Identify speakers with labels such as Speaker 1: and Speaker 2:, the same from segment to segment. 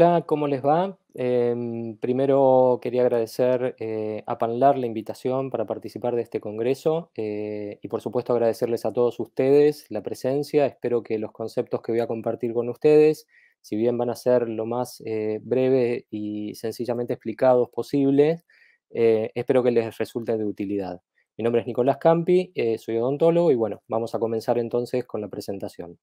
Speaker 1: Hola, ¿cómo les va? Em, primero quería agradecer eh, a Panlar la invitación para participar de este congreso eh, y por supuesto agradecerles a todos ustedes la presencia. Espero que los conceptos que voy a compartir con ustedes, si bien van a ser lo más eh, breve y sencillamente explicados posible, espero que les resulten de utilidad. Mi nombre es Nicolás Campi, soy odontólogo y bueno, vamos a comenzar entonces con la presentación.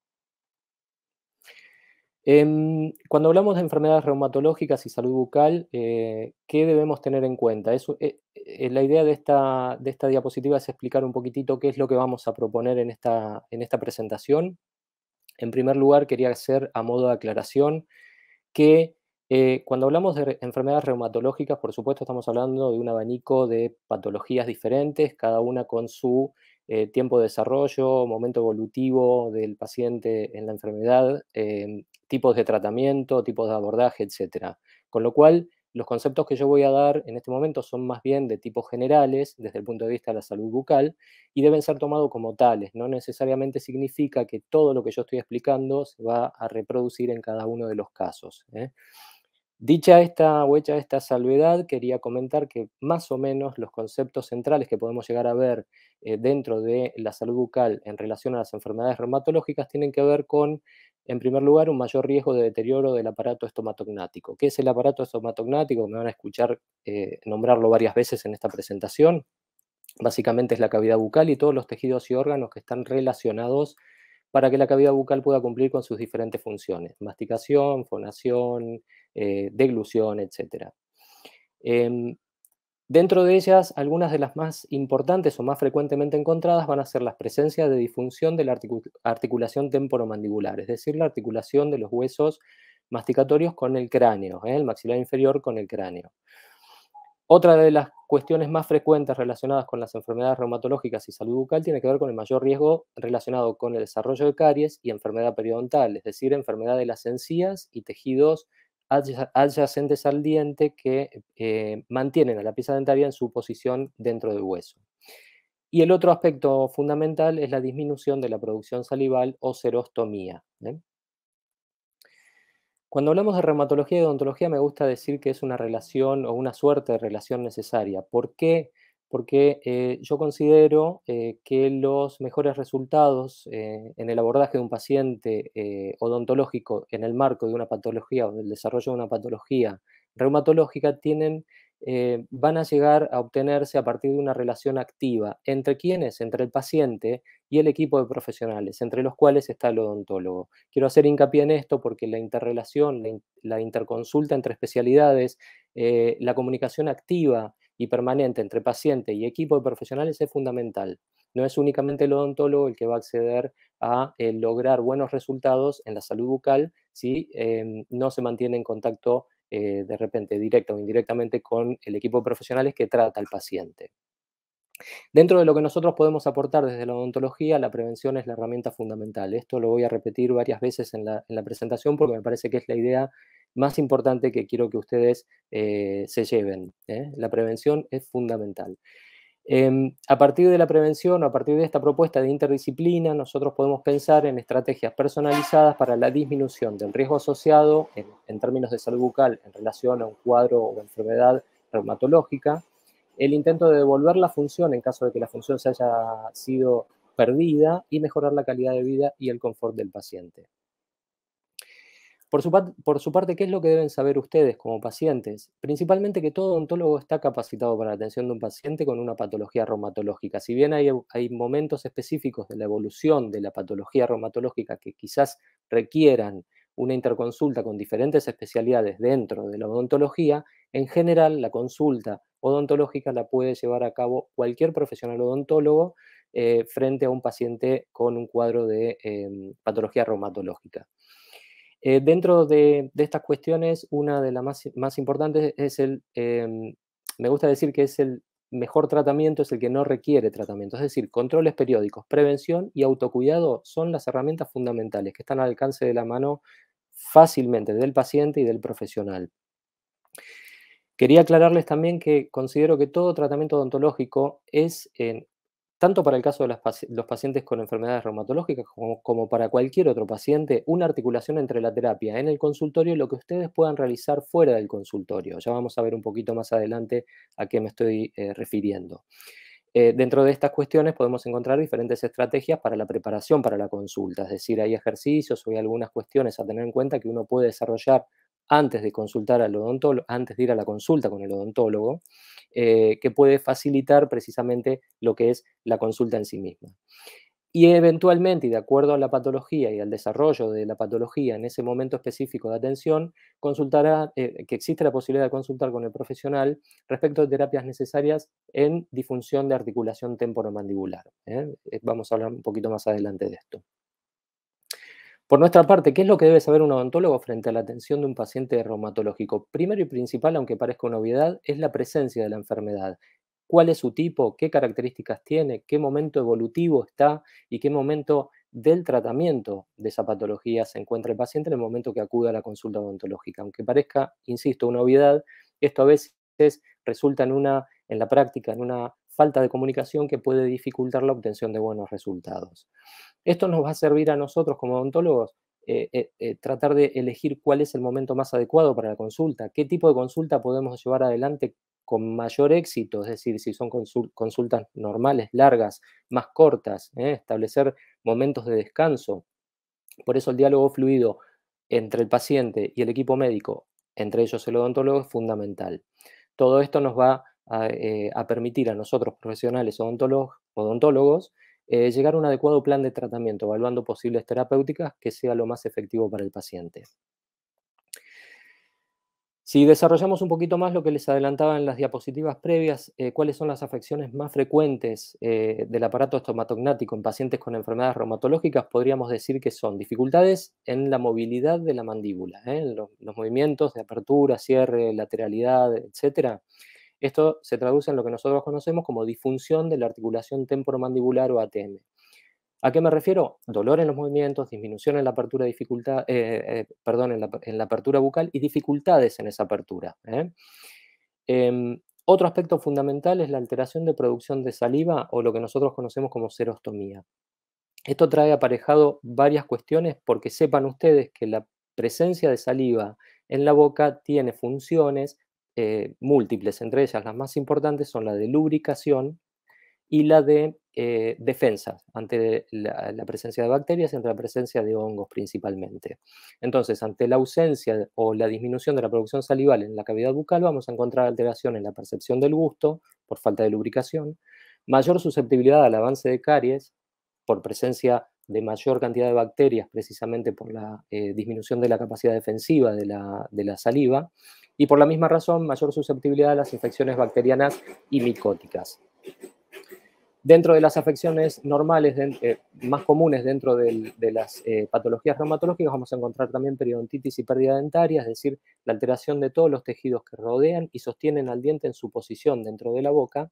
Speaker 1: Em, cuando hablamos de enfermedades reumatológicas y salud bucal, eh, ¿qué debemos tener en cuenta? Es, eh, eh, la idea de esta, diapositiva es explicar un poquitito qué es lo que vamos a proponer en esta, en esta presentación. En primer lugar, quería hacer a modo de aclaración que cuando hablamos de enfermedades reumatológicas, por supuesto estamos hablando de un abanico de patologías diferentes, cada una con su eh, tiempo de desarrollo, momento evolutivo del paciente en la enfermedad, em, tipos de tratamiento, tipos de abordaje, etc. Con lo cual, los conceptos que yo voy a dar en este momento son más bien de tipos generales desde el punto de vista de la salud bucal y deben ser tomados como tales. No necesariamente significa que todo lo que yo estoy explicando se va a reproducir en cada uno de los casos. ¿eh? Dicha esta huella esta salvedad, quería comentar que más o menos los conceptos centrales que podemos llegar a ver eh, dentro de la salud bucal en relación a las enfermedades reumatológicas tienen que ver con, en primer lugar, un mayor riesgo de deterioro del aparato estomatognático. ¿Qué es el aparato estomatognático? Me van a escuchar eh, nombrarlo varias veces en esta presentación. Básicamente es la cavidad bucal y todos los tejidos y órganos que están relacionados para que la cavidad bucal pueda cumplir con sus diferentes funciones, masticación, fonación, eh, deglución, etc. Em, dentro de ellas, algunas de las más importantes o más frecuentemente encontradas van a ser las presencias de disfunción de la articulación temporomandibular, es decir, la articulación de los huesos masticatorios con el cráneo, ¿eh? el maxilar inferior con el cráneo. Otra de las cuestiones más frecuentes relacionadas con las enfermedades reumatológicas y salud bucal tiene que ver con el mayor riesgo relacionado con el desarrollo de caries y enfermedad periodontal, es decir, enfermedad de las encías y tejidos adyacentes al diente que eh, mantienen a la pieza dentaria en su posición dentro del hueso. Y el otro aspecto fundamental es la disminución de la producción salival o serostomía. Cuando hablamos de reumatología y odontología me gusta decir que es una relación o una suerte de relación necesaria. ¿Por qué? porque eh, yo considero eh, que los mejores resultados eh, en el abordaje de un paciente odontológico en el marco de una patología o del desarrollo de una patología reumatológica tienen, van a llegar a obtenerse a partir de una relación activa entre quiénes? entre el paciente y el equipo de profesionales, entre los cuales está el odontólogo. Quiero hacer hincapié en esto porque la interrelación, la interconsulta entre especialidades, la comunicación activa, y permanente entre paciente y equipo de profesionales es fundamental. No es únicamente el odontólogo el que va a acceder a eh, lograr buenos resultados en la salud bucal si em, no se mantiene en contacto eh, de repente directa o indirectamente con el equipo de profesionales que trata al paciente. Dentro de lo que nosotros podemos aportar desde la odontología, la prevención es la herramienta fundamental. Esto lo voy a repetir varias veces en la, en la presentación porque me parece que es la idea más importante que quiero que ustedes eh, se lleven. ¿eh? La prevención es fundamental. Em, a partir de la prevención, a partir de esta propuesta de interdisciplina, nosotros podemos pensar en estrategias personalizadas para la disminución del riesgo asociado en, en términos de salud bucal en relación a un cuadro o enfermedad reumatológica, el intento de devolver la función en caso de que la función se haya sido perdida y mejorar la calidad de vida y el confort del paciente. Por su, parte, ¿qué es lo que deben saber ustedes como pacientes? Principalmente que todo odontólogo está capacitado para la atención de un paciente con una patología reumatológica. Si bien hay, momentos específicos de la evolución de la patología reumatológica que quizás requieran una interconsulta con diferentes especialidades dentro de la odontología, en general la consulta odontológica la puede llevar a cabo cualquier profesional odontólogo eh, frente a un paciente con un cuadro de em, patología reumatológica. Eh, dentro de, estas cuestiones, una de las más, importantes es el, em, me gusta decir que es el mejor tratamiento, es el que no requiere tratamiento, es decir, controles periódicos, prevención y autocuidado son las herramientas fundamentales que están al alcance de la mano fácilmente del paciente y del profesional. Quería aclararles también que considero que todo tratamiento odontológico es, en, tanto para el caso de los pacientes con enfermedades reumatológicas como, para cualquier otro paciente, una articulación entre la terapia en el consultorio y lo que ustedes puedan realizar fuera del consultorio. Ya vamos a ver un poquito más adelante a qué me estoy eh, refiriendo. Eh, dentro de estas cuestiones podemos encontrar diferentes estrategias para la preparación para la consulta, es decir, hay ejercicios o hay algunas cuestiones a tener en cuenta que uno puede desarrollar antes de consultar al odontólogo, antes de ir a la consulta con el odontólogo, eh, que puede facilitar precisamente lo que es la consulta en sí misma. Y eventualmente, y de acuerdo a la patología y al desarrollo de la patología en ese momento específico de atención, consultará, eh, que existe la posibilidad de consultar con el profesional respecto de terapias necesarias en disfunción de articulación temporomandibular. ¿eh? Vamos a hablar un poquito más adelante de esto. Por nuestra parte, ¿qué es lo que debe saber un odontólogo frente a la atención de un paciente reumatológico? Primero y principal, aunque parezca una obviedad, es la presencia de la enfermedad. ¿Cuál es su tipo? ¿Qué características tiene? ¿Qué momento evolutivo está? ¿Y qué momento del tratamiento de esa patología se encuentra el paciente en el momento que acude a la consulta odontológica? Aunque parezca, insisto, una obviedad, esto a veces resulta en una en la práctica en una falta de comunicación que puede dificultar la obtención de buenos resultados. Esto nos va a servir a nosotros como odontólogos eh, eh, eh, tratar de elegir cuál es el momento más adecuado para la consulta, qué tipo de consulta podemos llevar adelante con mayor éxito, es decir, si son consultas normales, largas, más cortas, establecer momentos de descanso. Por eso el diálogo fluido entre el paciente y el equipo médico, entre ellos el odontólogo, es fundamental. Todo esto nos va a eh, a, permitir a nosotros, profesionales odontólogos, eh, llegar a un adecuado plan de tratamiento, evaluando posibles terapéuticas que sea lo más efectivo para el paciente. Si desarrollamos un poquito más lo que les adelantaba en las diapositivas previas, eh, cuáles son las afecciones más frecuentes del aparato estomatognático en pacientes con enfermedades reumatológicas, podríamos decir que son dificultades en la movilidad de la mandíbula, en los, los, movimientos de apertura, cierre, lateralidad, etcétera. Esto se traduce en lo que nosotros conocemos como disfunción de la articulación temporomandibular o ATM. ¿A qué me refiero? Dolor en los movimientos, disminución en la apertura, dificultad, eh, eh, en la, apertura bucal y dificultades en esa apertura. ¿eh? Em, otro aspecto fundamental es la alteración de producción de saliva o lo que nosotros conocemos como serostomía. Esto trae aparejado varias cuestiones porque sepan ustedes que la presencia de saliva en la boca tiene funciones eh, múltiples, entre ellas las más importantes son la de lubricación y la de eh, defensa ante la, presencia de bacterias, ante la presencia de hongos principalmente. Entonces, ante la ausencia o la disminución de la producción salival en la cavidad bucal, vamos a encontrar alteración en la percepción del gusto por falta de lubricación, mayor susceptibilidad al avance de caries por presencia de mayor cantidad de bacterias, precisamente por la eh, disminución de la capacidad defensiva de la, de la saliva, y por la misma razón mayor susceptibilidad a las infecciones bacterianas y micóticas. Dentro de las afecciones normales, eh, más comunes dentro de las eh, patologías reumatológicas, vamos a encontrar también periodontitis y pérdida dentaria, es decir, la alteración de todos los tejidos que rodean y sostienen al diente en su posición dentro de la boca.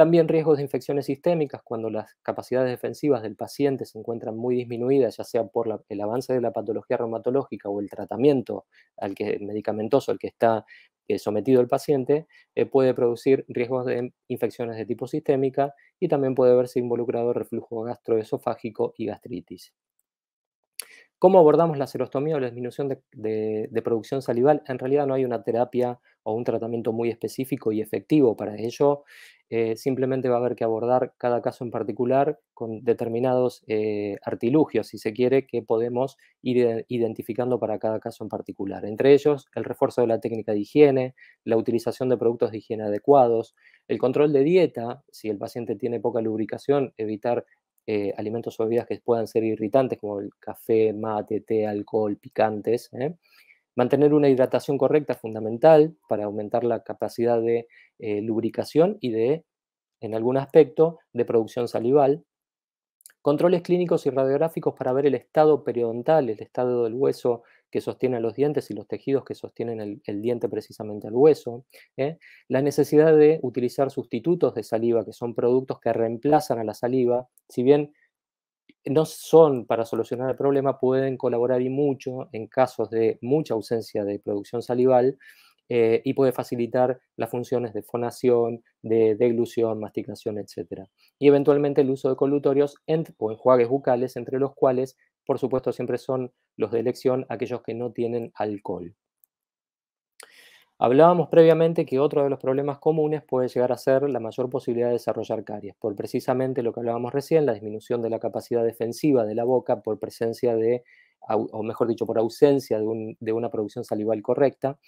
Speaker 1: También riesgos de infecciones sistémicas cuando las capacidades defensivas del paciente se encuentran muy disminuidas, ya sea por el avance de la patología reumatológica o el tratamiento al que, medicamentoso al que está eh, sometido el paciente, eh, puede producir riesgos de infecciones de tipo sistémica y también puede verse involucrado reflujo gastroesofágico y gastritis. ¿Cómo abordamos la serostomía o la disminución de, producción salival? En realidad no hay una terapia o un tratamiento muy específico y efectivo para ello. Eh, simplemente va a haber que abordar cada caso en particular con determinados eh, artilugios, si se quiere, que podemos ir identificando para cada caso en particular. Entre ellos, el refuerzo de la técnica de higiene, la utilización de productos de higiene adecuados, el control de dieta, si el paciente tiene poca lubricación, evitar eh, alimentos o bebidas que puedan ser irritantes, como el café, mate, té, alcohol, picantes. ¿eh? Mantener una hidratación correcta es fundamental para aumentar la capacidad de eh, lubricación y de, en algún aspecto, de producción salival. Controles clínicos y radiográficos para ver el estado periodontal, el estado del hueso que sostiene los dientes y los tejidos que sostienen el, diente precisamente al hueso, ¿eh? la necesidad de utilizar sustitutos de saliva, que son productos que reemplazan a la saliva, si bien no son para solucionar el problema, pueden colaborar y mucho en casos de mucha ausencia de producción salival eh, y puede facilitar las funciones de fonación, de deglución, masticación, etc. Y eventualmente el uso de colutorios o enjuagues bucales, entre los cuales por supuesto, siempre son los de elección aquellos que no tienen alcohol. Hablábamos previamente que otro de los problemas comunes puede llegar a ser la mayor posibilidad de desarrollar caries, por precisamente lo que hablábamos recién, la disminución de la capacidad defensiva de la boca por presencia de, o mejor dicho, por ausencia de, de una producción salival correcta,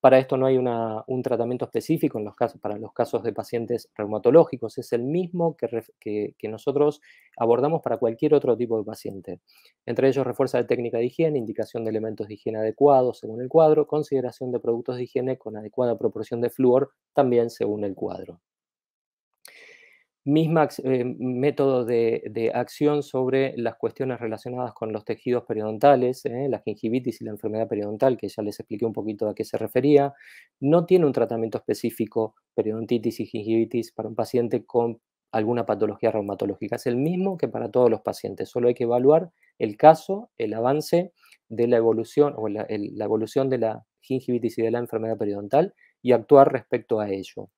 Speaker 1: para esto no hay un tratamiento específico para los casos de pacientes reumatológicos, es el mismo que, que, nosotros abordamos para cualquier otro tipo de paciente. Entre ellos, refuerza de técnica de higiene, indicación de elementos de higiene adecuados según el cuadro, consideración de productos de higiene con adecuada proporción de flúor también según el cuadro misma eh, método de, acción sobre las cuestiones relacionadas con los tejidos periodontales, ¿eh? la gingivitis y la enfermedad periodontal, que ya les expliqué un poquito a qué se refería. No tiene un tratamiento específico periodontitis y gingivitis para un paciente con alguna patología reumatológica. Es el mismo que para todos los pacientes, solo hay que evaluar el caso, el avance de la evolución o la evolución de la gingivitis y de la enfermedad periodontal y actuar respecto a ello.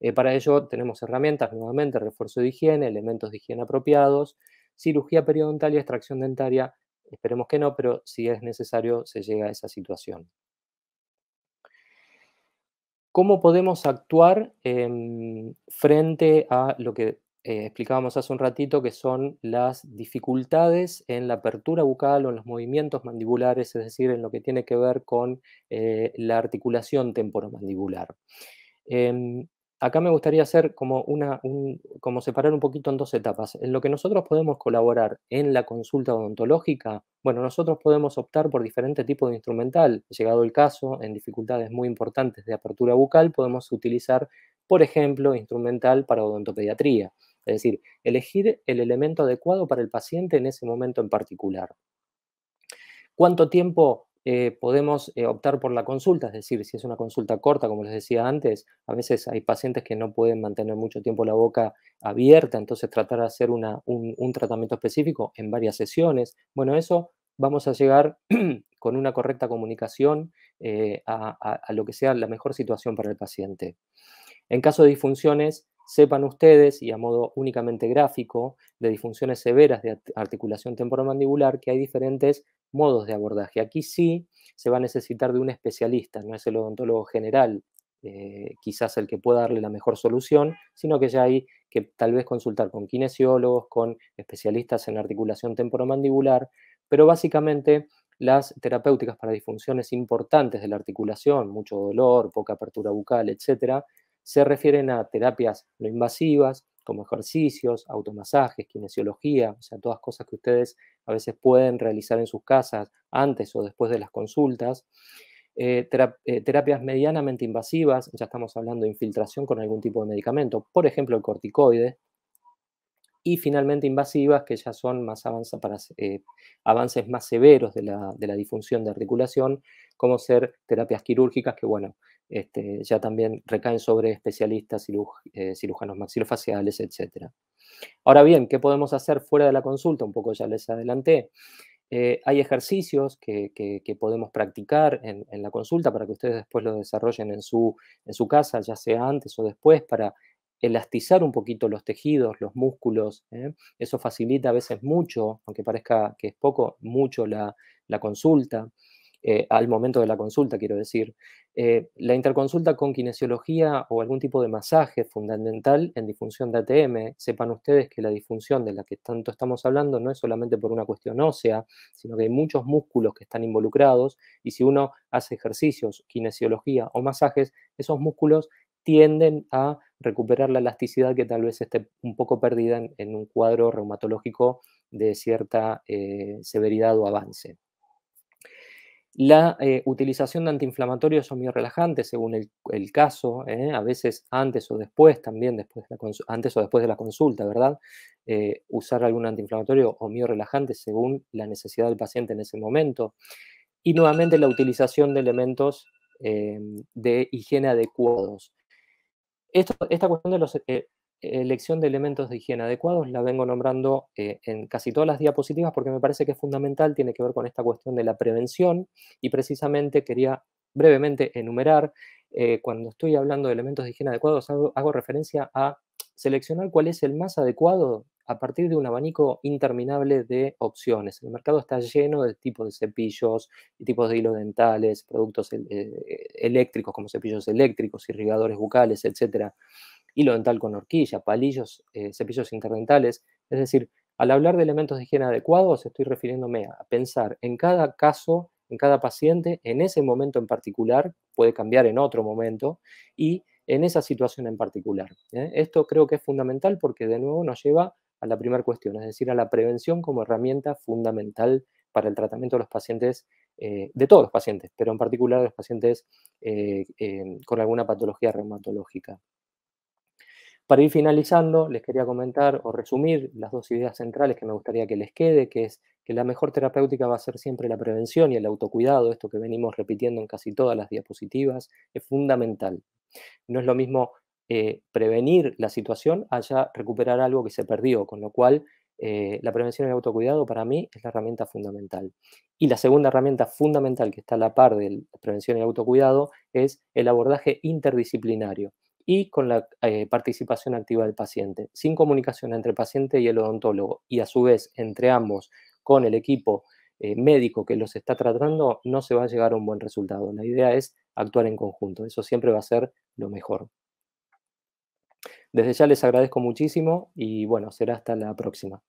Speaker 1: Eh, para ello tenemos herramientas nuevamente, refuerzo de higiene, elementos de higiene apropiados, cirugía periodontal y extracción dentaria. Esperemos que no, pero si es necesario se llega a esa situación. ¿Cómo podemos actuar em, frente a lo que eh, explicábamos hace un ratito, que son las dificultades en la apertura bucal o en los movimientos mandibulares, es decir, en lo que tiene que ver con eh, la articulación temporomandibular. Em, acá me gustaría hacer como una, como separar un poquito en dos etapas. En lo que nosotros podemos colaborar en la consulta odontológica, bueno, nosotros podemos optar por diferente tipo de instrumental. Llegado el caso, en dificultades muy importantes de apertura bucal, podemos utilizar, por ejemplo, instrumental para odontopediatría. Es decir, elegir el elemento adecuado para el paciente en ese momento en particular. ¿Cuánto tiempo eh, podemos eh, optar por la consulta, es decir, si es una consulta corta, como les decía antes, a veces hay pacientes que no pueden mantener mucho tiempo la boca abierta, entonces tratar de hacer un, tratamiento específico en varias sesiones. Bueno, eso vamos a llegar con una correcta comunicación eh, a, a lo que sea la mejor situación para el paciente. En caso de disfunciones, sepan ustedes, y a modo únicamente gráfico, de disfunciones severas de articulación temporomandibular, que hay diferentes modos de abordaje. Aquí sí se va a necesitar de un especialista, no es el odontólogo general eh, quizás el que pueda darle la mejor solución, sino que ya hay que tal vez consultar con kinesiólogos, con especialistas en articulación temporomandibular, pero básicamente las terapéuticas para disfunciones importantes de la articulación, mucho dolor, poca apertura bucal, etcétera, se refieren a terapias no invasivas, como ejercicios, automasajes, kinesiología, o sea, todas cosas que ustedes a veces pueden realizar en sus casas antes o después de las consultas. Eh, eh, terapias medianamente invasivas, ya estamos hablando de infiltración con algún tipo de medicamento, por ejemplo el corticoide, y finalmente invasivas que ya son más eh, avances más severos de la, de la, de articulación, como ser terapias quirúrgicas que, bueno, este, ya también recaen sobre especialistas, eh, cirujanos maxilofaciales, etc. Ahora bien, ¿qué podemos hacer fuera de la consulta? Un poco ya les adelanté. Eh, hay ejercicios que, podemos practicar en, la consulta para que ustedes después lo desarrollen en su, casa, ya sea antes o después, para elastizar un poquito los tejidos, los músculos. ¿eh? Eso facilita a veces mucho, aunque parezca que es poco, mucho la consulta. Eh, al momento de la consulta, quiero decir. Eh, la interconsulta con kinesiología o algún tipo de masaje fundamental en disfunción de ATM. Sepan ustedes que la disfunción de la que tanto estamos hablando no es solamente por una cuestión ósea, sino que hay muchos músculos que están involucrados y si uno hace ejercicios, kinesiología o masajes, esos músculos tienden a recuperar la elasticidad que tal vez esté un poco perdida en, un cuadro reumatológico de cierta eh, severidad o avance. La eh, utilización de antiinflamatorios o miorelajantes, según el, caso, ¿eh? a veces antes o después también, después antes o después de la consulta, ¿verdad? Eh, usar algún antiinflamatorio o miorelajante según la necesidad del paciente en ese momento. Y nuevamente la utilización de elementos de higiene adecuados. esta cuestión de los elección de elementos de higiene adecuados la vengo nombrando eh, en casi todas las diapositivas porque me parece que es fundamental, tiene que ver con esta cuestión de la prevención y precisamente quería brevemente enumerar, eh, cuando estoy hablando de elementos de higiene adecuados, hago, referencia a seleccionar cuál es el más adecuado a partir de un abanico interminable de opciones. El mercado está lleno de tipos de cepillos, tipos de hilos dentales, productos eh, eléctricos como cepillos eléctricos, irrigadores bucales, etcétera hilo dental con horquilla, palillos, eh, cepillos interdentales. Es decir, al hablar de elementos de higiene adecuados, estoy refiriéndome a pensar en cada caso, en cada paciente, en ese momento en particular, puede cambiar en otro momento, y en esa situación en particular. ¿eh? Esto creo que es fundamental porque de nuevo nos lleva a la primera cuestión, es decir, a la prevención como herramienta fundamental para el tratamiento de los pacientes, eh, de todos los pacientes, pero en particular de los pacientes con alguna patología reumatológica. Para ir finalizando, les quería comentar o resumir las dos ideas centrales que me gustaría que les quede, que es que la mejor terapéutica va a ser siempre la prevención y el autocuidado, esto que venimos repitiendo en casi todas las diapositivas, es fundamental. No es lo mismo eh, prevenir la situación allá recuperar algo que se perdió, con lo cual eh, la prevención y el autocuidado para mí es la herramienta fundamental. Y la segunda herramienta fundamental que está a la par de la prevención y el autocuidado es el abordaje interdisciplinario y con la eh, participación activa del paciente, sin comunicación entre el paciente y el odontólogo y a su vez entre ambos con el equipo eh, médico que los está tratando, no se va a llegar a un buen resultado. La idea es actuar en conjunto, eso siempre va a ser lo mejor. Desde ya les agradezco muchísimo y bueno, será hasta la próxima.